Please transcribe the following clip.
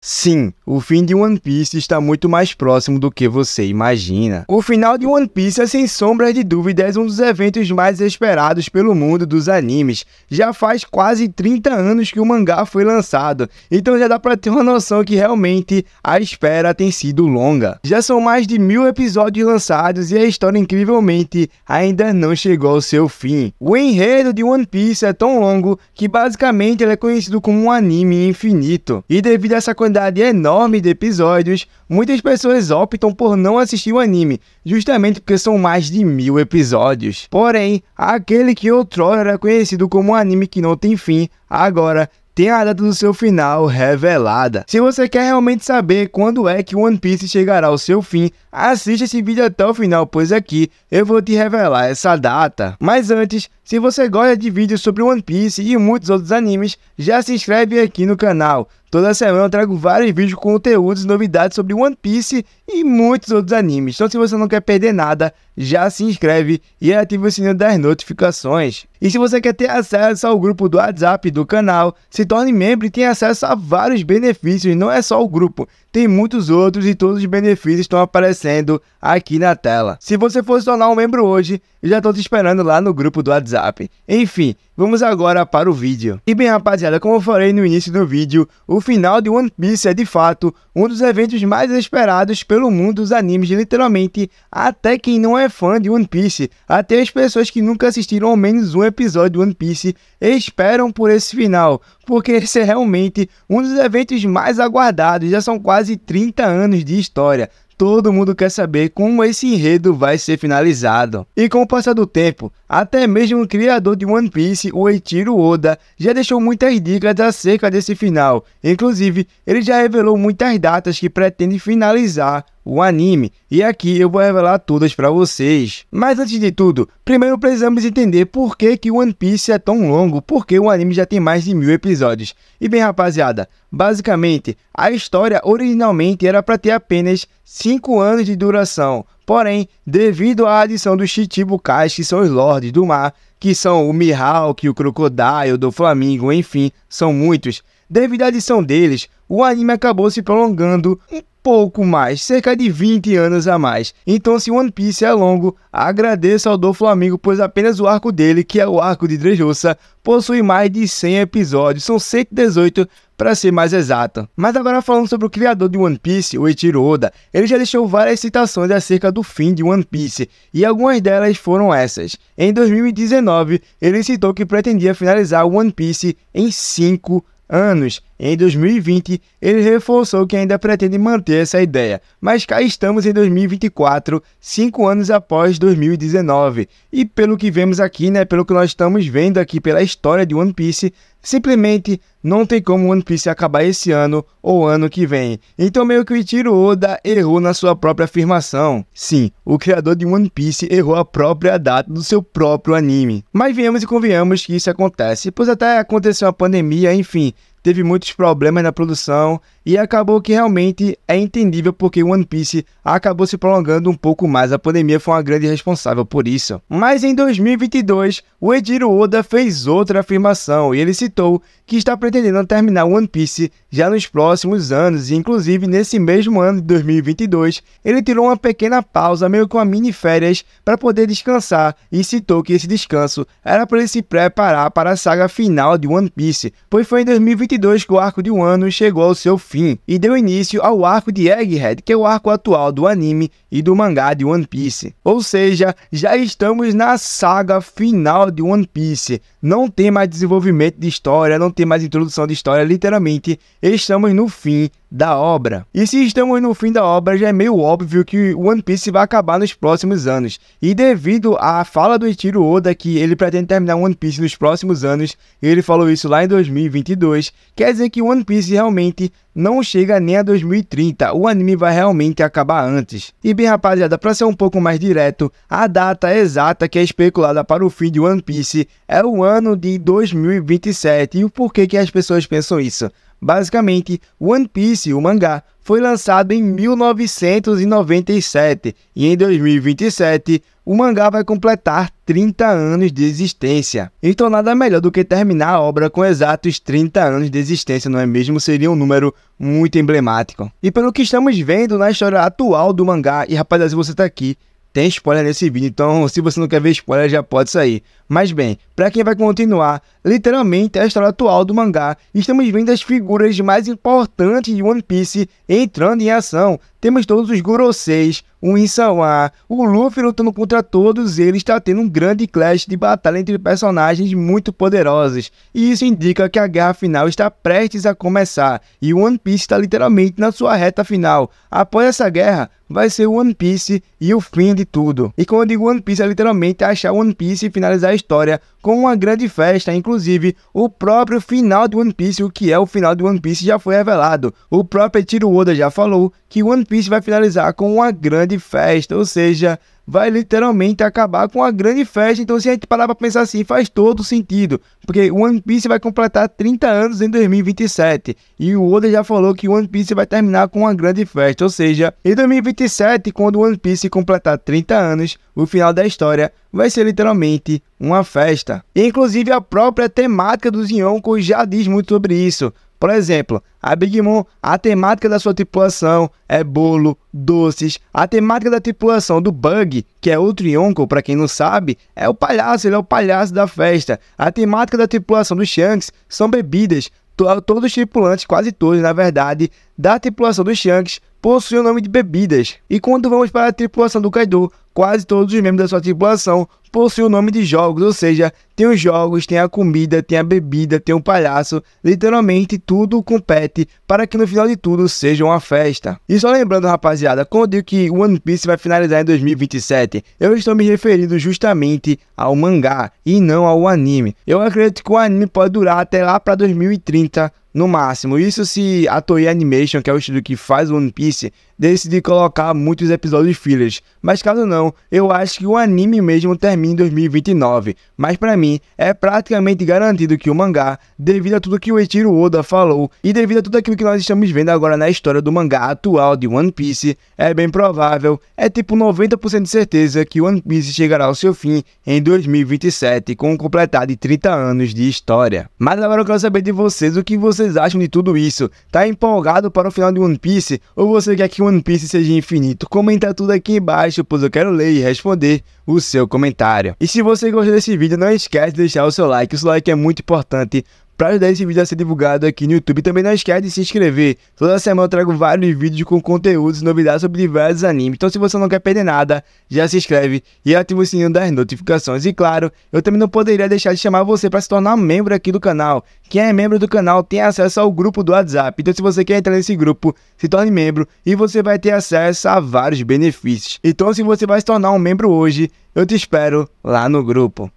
Sim, o fim de One Piece está muito mais próximo do que você imagina. O final de One Piece é sem sombras de dúvidas um dos eventos mais esperados pelo mundo dos animes. Já faz quase 30 anos que o mangá foi lançado, então já dá para ter uma noção que realmente a espera tem sido longa. Já são mais de mil episódios lançados e a história incrivelmente ainda não chegou ao seu fim. O enredo de One Piece é tão longo que basicamente ele é conhecido como um anime infinito. E devido a essa coisa quantidade enorme de episódios, muitas pessoas optam por não assistir o anime, justamente porque são mais de mil episódios. Porém, aquele que outrora era conhecido como um anime que não tem fim, agora tem a data do seu final revelada. Se você quer realmente saber quando é que One Piece chegará ao seu fim, assista esse vídeo até o final, pois aqui eu vou te revelar essa data. Mas antes, se você gosta de vídeos sobre One Piece e muitos outros animes, já se inscreve aqui no canal. Toda semana eu trago vários vídeos, conteúdos, novidades sobre One Piece e muitos outros animes. Então, se você não quer perder nada, já se inscreve e ativa o sininho das notificações. E se você quer ter acesso ao grupo do WhatsApp do canal, se torne membro e tenha acesso a vários benefícios, não é só o grupo. Tem muitos outros e todos os benefícios estão aparecendo aqui na tela. Se você for se tornar um membro hoje, eu já estou te esperando lá no grupo do WhatsApp. Enfim, vamos agora para o vídeo. E bem rapaziada, como eu falei no início do vídeo, o final de One Piece é de fato um dos eventos mais esperados pelo mundo dos animes, literalmente até quem não é fã de One Piece, até as pessoas que nunca assistiram ao menos um episódio de One Piece esperam por esse final, porque esse é realmente um dos eventos mais aguardados, já são quase 30 anos de história todo mundo quer saber como esse enredo vai ser finalizado. E com o passar do tempo, até mesmo o criador de One Piece, o Eiichiro Oda, já deixou muitas dicas acerca desse final. Inclusive, ele já revelou muitas datas que pretende finalizar o anime, e aqui eu vou revelar todas para vocês. Mas antes de tudo, primeiro precisamos entender por que que One Piece é tão longo, porque o anime já tem mais de mil episódios. E bem rapaziada, basicamente, a história originalmente era para ter apenas 5 anos de duração. Porém, devido à adição dos Chichibukais, que são os Lordes do Mar, que são o Mihawk, o Crocodile, o do Flamingo, enfim, são muitos. Devido à adição deles, o anime acabou se prolongando um pouco mais, cerca de 20 anos a mais. Então, se One Piece é longo, agradeço ao do Flamengo, pois apenas o arco dele, que é o arco de Dressrosa, possui mais de 100 episódios, são 118 para ser mais exata. Mas agora falando sobre o criador de One Piece, o Eiichiro Oda, ele já deixou várias citações acerca do fim de One Piece, e algumas delas foram essas. Em 2019, ele citou que pretendia finalizar One Piece em 5 anos. Em 2020, ele reforçou que ainda pretende manter essa ideia, mas cá estamos em 2024, cinco anos após 2019, e pelo que vemos aqui, né, pelo que nós estamos vendo aqui pela história de One Piece, simplesmente não tem como One Piece acabar esse ano ou ano que vem. Então meio que o Ichiro Oda errou na sua própria afirmação. Sim, o criador de One Piece errou a própria data do seu próprio anime. Mas viemos e convenhamos que isso acontece, pois até aconteceu a pandemia, enfim, teve muitos problemas na produção e acabou que realmente é entendível porque One Piece acabou se prolongando um pouco mais. A pandemia foi uma grande responsável por isso. Mas em 2022, o Ediro Oda fez outra afirmação e ele citou que está pretendendo terminar One Piece já nos próximos anos. E inclusive nesse mesmo ano de 2022, ele tirou uma pequena pausa, meio que uma mini férias, para poder descansar e citou que esse descanso era para ele se preparar para a saga final de One Piece, pois foi em 2022 que o arco de um ano chegou ao seu fim fim e deu início ao arco de Egghead, que é o arco atual do anime e do mangá de One Piece. Ou seja, já estamos na saga final de One Piece. Não tem mais desenvolvimento de história, não tem mais introdução de história, literalmente estamos no fim da obra. E se estamos no fim da obra, já é meio óbvio que One Piece vai acabar nos próximos anos. E devido à fala do Ichiro Oda que ele pretende terminar One Piece nos próximos anos, ele falou isso lá em 2022, quer dizer que One Piece realmente não chega nem a 2030, o anime vai realmente acabar antes. E bem rapaziada, para ser um pouco mais direto, a data exata que é especulada para o fim de One Piece é o ano de 2027. E o porquê que as pessoas pensam isso? Basicamente, One Piece, o mangá, foi lançado em 1997 e em 2027 o mangá vai completar 30 anos de existência. Então nada melhor do que terminar a obra com exatos 30 anos de existência, não é mesmo? Seria um número muito emblemático. E pelo que estamos vendo na história atual do mangá, e rapaziada, se você tá aqui, tem spoiler nesse vídeo, então se você não quer ver spoiler já pode sair. Mas bem, para quem vai continuar, literalmente é a história atual do mangá, estamos vendo as figuras mais importantes de One Piece entrando em ação, temos todos os Guroseis, o Insawa, o Luffy lutando contra todos eles está tendo um grande clash de batalha entre personagens muito poderosos. E isso indica que a guerra final está prestes a começar e One Piece está literalmente na sua reta final. Após essa guerra, vai ser One Piece e o fim de tudo. E quando eu digo One Piece é literalmente achar One Piece e finalizar a história, com uma grande festa. Inclusive, o próprio final de One Piece, o que é o final de One Piece, já foi revelado. O próprio Tiro Oda já falou que One Piece vai finalizar com uma grande festa, ou seja, vai literalmente acabar com a grande festa. Então, se a gente parar pra pensar assim, faz todo sentido. Porque o One Piece vai completar 30 anos em 2027. E o Oda já falou que o One Piece vai terminar com uma grande festa. Ou seja, em 2027, quando o One Piece completar 30 anos, o final da história vai ser literalmente uma festa. E, inclusive, a própria temática do Yonkos já diz muito sobre isso. Por exemplo, a Big Moon, a temática da sua tripulação é bolo, doces. A temática da tripulação do Bug, que é o Yonko, para quem não sabe, é o palhaço, ele é o palhaço da festa. A temática da tripulação do Shanks são bebidas. Todos os tripulantes, quase todos, na verdade, da tripulação do Shanks possuem o nome de bebidas. E quando vamos para a tripulação do Kaido, quase todos os membros da sua tripulação possuem o nome de jogos, ou seja, tem os jogos, tem a comida, tem a bebida, tem o palhaço, literalmente tudo compete para que no final de tudo seja uma festa. E só lembrando, rapaziada, quando eu digo que One Piece vai finalizar em 2027, eu estou me referindo justamente ao mangá e não ao anime. Eu acredito que o anime pode durar até lá para 2030 no máximo. Isso se a Toei Animation, que é o estúdio que faz One Piece, decidi colocar muitos episódios fillers, mas caso não, eu acho que o anime mesmo termina em 2029. Mas para mim, é praticamente garantido que o mangá, devido a tudo que o Eiichiro Oda falou e devido a tudo aquilo que nós estamos vendo agora na história do mangá atual de One Piece, é bem provável, é tipo 90% de certeza que One Piece chegará ao seu fim em 2027, com um completar de 30 anos de história. Mas agora eu quero saber de vocês o que vocês acham de tudo isso. Tá empolgado para o final de One Piece ou você quer que One Piece seja infinito, comenta tudo aqui embaixo, pois eu quero ler e responder o seu comentário. E se você gostou desse vídeo, não esquece de deixar o seu like, o seu like é muito importante para ajudar esse vídeo a ser divulgado aqui no YouTube, também não esquece de se inscrever. Toda semana eu trago vários vídeos com conteúdos e novidades sobre diversos animes. Então se você não quer perder nada, já se inscreve e ativa o sininho das notificações. E claro, eu também não poderia deixar de chamar você para se tornar membro aqui do canal. Quem é membro do canal tem acesso ao grupo do WhatsApp. Então se você quer entrar nesse grupo, se torne membro e você vai ter acesso a vários benefícios. Então se você vai se tornar um membro hoje, eu te espero lá no grupo.